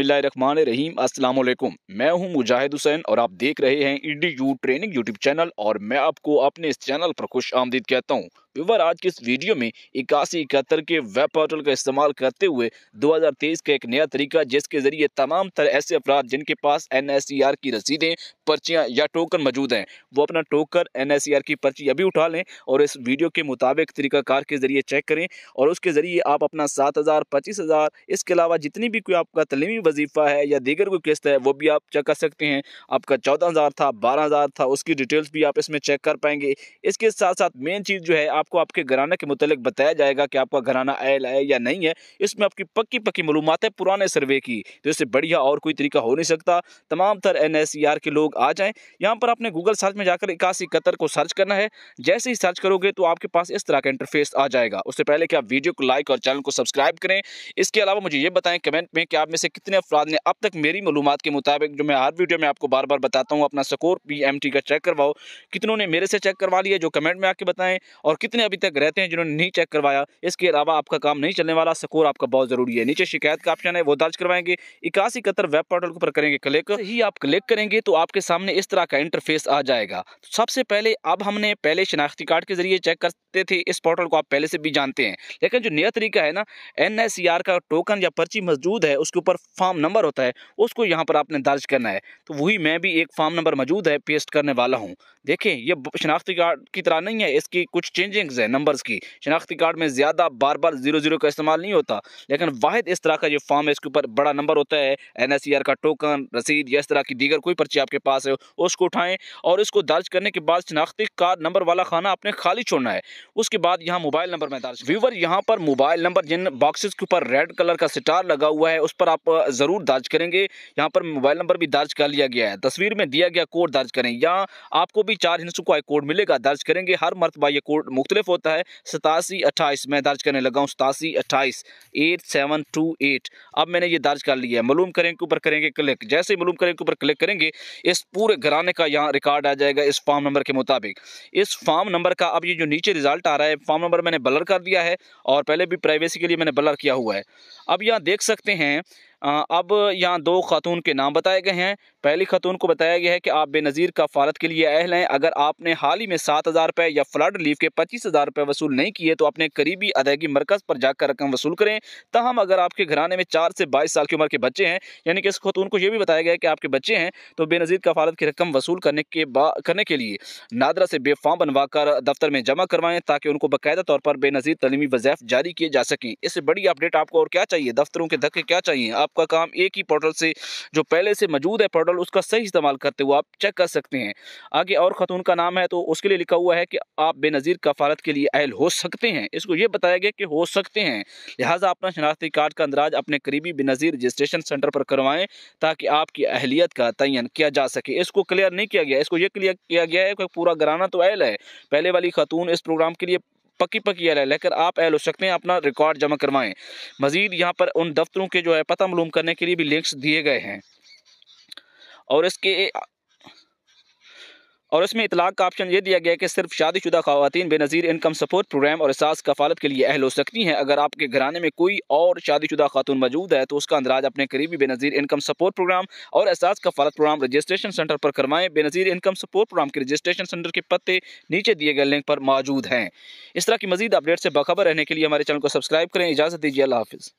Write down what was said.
बिल्लामान रहीम अस्सलाम वालेकुम मैं हूं मुजाहिद हुसैन और आप देख रहे हैं E D U training YouTube channel और मैं आपको अपने इस चैनल पर खुश आमदीद कहता हूं व्यूवर आज की इस वीडियो में इक्यासी इकहत्तर के वेब पोर्टल का इस्तेमाल करते हुए 2023 का एक नया तरीका जिसके जरिए तमाम तरह ऐसे अपराध जिनके पास एन e की रसीदें पर्चियाँ या टोकन मौजूद हैं वो अपना टोकन एन e की पर्ची अभी उठा लें और इस वीडियो के मुताबिक तरीकाकार के जरिए चेक करें और उसके ज़रिए आप अपना सात हज़ार पच्चीस हज़ार इसके अलावा जितनी भी कोई आपका तलीमी वजीफ़ा है या दीगर कोई किस्त है वो भी आप चेक कर सकते हैं आपका चौदह हज़ार था बारह हज़ार था उसकी डिटेल्स भी आप इसमें चेक कर पाएंगे इसके साथ साथ मेन चीज़ जो है आप आपको आपके घराना के मुतल बताया जाएगा कि आपका घराना आयल है या नहीं है इसमें आपकी पक्की पक्की मालूम है पुराने सर्वे की तो इससे बढ़िया और कोई तरीका हो नहीं सकता तमाम तर एन के लोग आ जाएँ यहाँ पर आपने गूगल सर्च में जाकर इक्यासी कतर को सर्च करना है जैसे ही सर्च करोगे तो आपके पास इस तरह का इंटरफेस आ जाएगा उससे पहले कि आप वीडियो को लाइक और चैनल को सब्सक्राइब करें इसके अलावा मुझे ये बताएं कमेंट में कि आप में से कितने अफराद ने अब तक मेरी मालूम के मुताबिक जो मैं हर वीडियो में आपको बार बार बताता हूँ अपना स्कोर पी का चेक करवाओ कितनों ने मेरे से चेक करवा लिया जो कमेंट में आके बताएं और कितने जितने अभी तक रहते हैं जिन्होंने नहीं चेक करवाया इसके अलावा आपका काम नहीं चलने वाला स्कोर आपका बहुत ज़रूरी है नीचे शिकायत का ऑप्शन है वो दर्ज करवाएंगे इक्यासी कतर वेब पोर्टल के ऊपर करेंगे क्लिक ही आप क्लिक करेंगे तो आपके सामने इस तरह का इंटरफेस आ जाएगा सबसे पहले अब हमने पहले शनाख्ती कार्ड के जरिए चेक करते थे इस पोर्टल को आप पहले से भी जानते हैं लेकिन जो नया तरीका है ना एन e का टोकन या पर्ची मौजूद है उसके ऊपर फॉर्म नंबर होता है उसको यहाँ पर आपने दर्ज करना है तो वही मैं भी एक फॉर्म नंबर मौजूद है पेस्ट करने वाला हूँ देखें ये शिनाख्ती कार्ड की तरह नहीं है इसकी कुछ चेंजें स्ट्रिंग्स हैं नंबर्स की शनाख्ती कार्ड में ज़्यादा बार बार जीरो जीरो का इस्तेमाल नहीं होता लेकिन वाद इस तरह का जो फॉर्म है इसके ऊपर बड़ा नंबर होता है एन का टोकन रसीद या इस तरह की दीगर कोई पर्ची आपके पास है उसको उठाएँ और इसको दर्ज करने के बाद शनाख्ती कार्ड नंबर वाला खाना आपने खाली छोड़ना है उसके बाद यहाँ मोबाइल नंबर में दर्ज व्यूवर यहाँ पर मोबाइल नंबर जिन बॉक्सेस के ऊपर रेड कलर का स्टार लगा हुआ है उस पर आप ज़रूर दर्ज करेंगे यहाँ पर मोबाइल नंबर भी दर्ज कर लिया गया है तस्वीर में दिया गया कोड दर्ज करें यहाँ आपको भी चार हिंसों का कोड मिलेगा दर्ज करेंगे हर मरतबा ये कोड मुख्त मुख्तलिफ होता है सतासी अट्ठाईस मैं दर्ज करने लगा हूँ सतासी अट्ठाईस एट सेवन टू एट अब मैंने ये दर्ज कर लिया है मलूम करें के ऊपर करेंगे क्लिक जैसे ही मलूम करें के ऊपर क्लिक करेंगे इस पूरे घराने का यहाँ रिकॉर्ड आ जाएगा इस फॉर्म नंबर के मुताबिक इस फॉर्म नंबर का अब ये जो नीचे रिजल्ट आ रहा है फॉर्म नंबर मैंने ब्लर कर दिया है और पहले भी प्राइवेसी के लिए मैंने ब्लर किया हुआ है अब यहाँ देख सकते हैं अब यहाँ दो खातून के नाम बताए गए हैं पहली खातून को बताया गया है कि आप बेनज़ीर का फालत के लिए अहल हैं अगर आपने हाल ही में सात हज़ार रुपये या फ्लड रिलीफ के पच्चीस हज़ार रुपये वसूल नहीं किए तो अपने करीबी अदायगी मरकज़ पर जाकर रकम वसूल करें तहम अगर आपके घराने में चार से बाईस साल की उम्र के बच्चे हैं यानी कि इस खतून को यह भी बताया गया है कि आपके बच्चे हैं तो बेनज़ीर का फालत की रकम वसूल करने के करने के लिए नादरा से बेफाम बनवा कर दफ्तर में जमा करवाएँ ताकि उनको बाकायदा तौर पर बेनज़ीर तलीमी वजैफ जारी किए जा सकें इससे बड़ी अपडेट आपको और क्या चाहिए दफ्तरों के धक्के क्या चाहिए आप आपका काम एक ही पोर्टल से जो पहले से मौजूद है पोर्टल उसका सही इस्तेमाल करते हुए आप चेक कर सकते हैं आगे और ख़तून का नाम है तो उसके लिए लिखा हुआ है कि आप बेनज़ीर कफालत के लिए अहल हो सकते हैं इसको ये बताया गया कि हो सकते हैं लिहाजा अपना शनाख्ती कार्ड का अंदराज अपने करीबी बेनज़ीर रजिस्ट्रेशन सेंटर पर करवाएँ ताकि आपकी अहलियत का तयन किया जा सके इसको क्लियर नहीं किया गया इसको ये क्लियर किया गया है कि पूरा घराना तो अहल है पहले वाली खातून इस प्रोग्राम के लिए पक्की पक्की एल लेकर आप एल हो सकते हैं अपना रिकॉर्ड जमा करवाएं मज़ीद यहाँ पर उन दफ्तरों के जो है पता मालूम करने के लिए भी लिंक्स दिए गए हैं और इसके और उसमें इतलाक का ऑप्शन ये दिया गया कि सिर्फ शादीशुदा खातन बेनज़ीर इनकम सपोर्ट प्रोग्राम और एसास कफालत के लिए अहल हो सकती हैं अगर आपके घराने में कोई और शादीशुदा खातून मौजूद है तो उसका अंदराज अपने करीबी बेनज़ीर इनकम सपोर्ट प्रोग्राम और एहसास कफालत प्रोग्राम रजिस्ट्रेशन सेंटर पर करवाएं बेनज़ीर इनकम सपोर्ट प्रोग्राम के रजिस्ट्रेशन सेंटर के पत्ते नीचे दिए गए लिंक पर मौजूद हैं इस तरह की मजीद अपडेट से बखबर रहने के लिए हमारे चैनल को सब्सक्राइब करें इजाज़त दीजिए अल्लाह हाफिज़